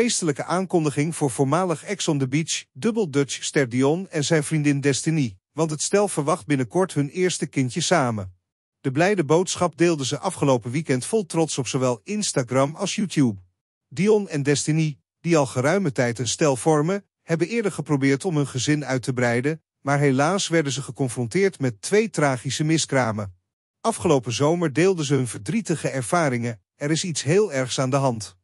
feestelijke aankondiging voor voormalig ex on the beach, Double Dutch ster Dion en zijn vriendin Destiny, want het stel verwacht binnenkort hun eerste kindje samen. De blijde boodschap deelden ze afgelopen weekend vol trots op zowel Instagram als YouTube. Dion en Destiny, die al geruime tijd een stel vormen, hebben eerder geprobeerd om hun gezin uit te breiden, maar helaas werden ze geconfronteerd met twee tragische miskramen. Afgelopen zomer deelden ze hun verdrietige ervaringen, er is iets heel ergs aan de hand.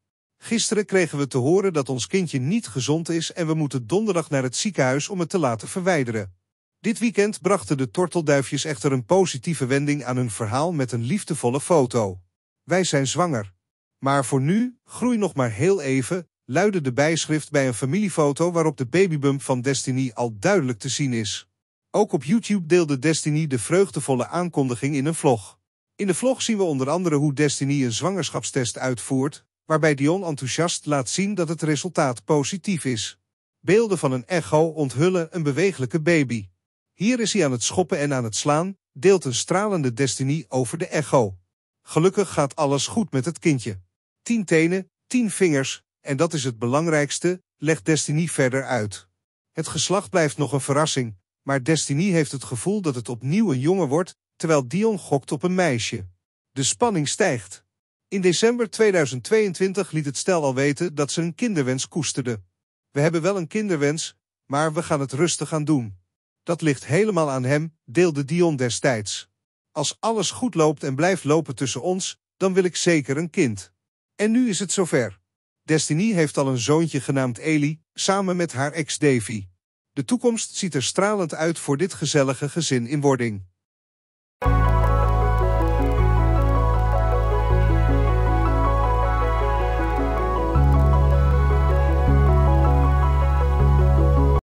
Gisteren kregen we te horen dat ons kindje niet gezond is en we moeten donderdag naar het ziekenhuis om het te laten verwijderen. Dit weekend brachten de tortelduifjes echter een positieve wending aan hun verhaal met een liefdevolle foto. Wij zijn zwanger. Maar voor nu, groei nog maar heel even, luidde de bijschrift bij een familiefoto waarop de babybump van Destiny al duidelijk te zien is. Ook op YouTube deelde Destiny de vreugdevolle aankondiging in een vlog. In de vlog zien we onder andere hoe Destiny een zwangerschapstest uitvoert, waarbij Dion enthousiast laat zien dat het resultaat positief is. Beelden van een echo onthullen een bewegelijke baby. Hier is hij aan het schoppen en aan het slaan, deelt een stralende destiny over de echo. Gelukkig gaat alles goed met het kindje. Tien tenen, tien vingers, en dat is het belangrijkste, legt Destiny verder uit. Het geslacht blijft nog een verrassing, maar Destiny heeft het gevoel dat het opnieuw een jongen wordt, terwijl Dion gokt op een meisje. De spanning stijgt. In december 2022 liet het stel al weten dat ze een kinderwens koesterde. We hebben wel een kinderwens, maar we gaan het rustig aan doen. Dat ligt helemaal aan hem, deelde Dion destijds. Als alles goed loopt en blijft lopen tussen ons, dan wil ik zeker een kind. En nu is het zover. Destiny heeft al een zoontje genaamd Eli, samen met haar ex Davy. De toekomst ziet er stralend uit voor dit gezellige gezin in wording.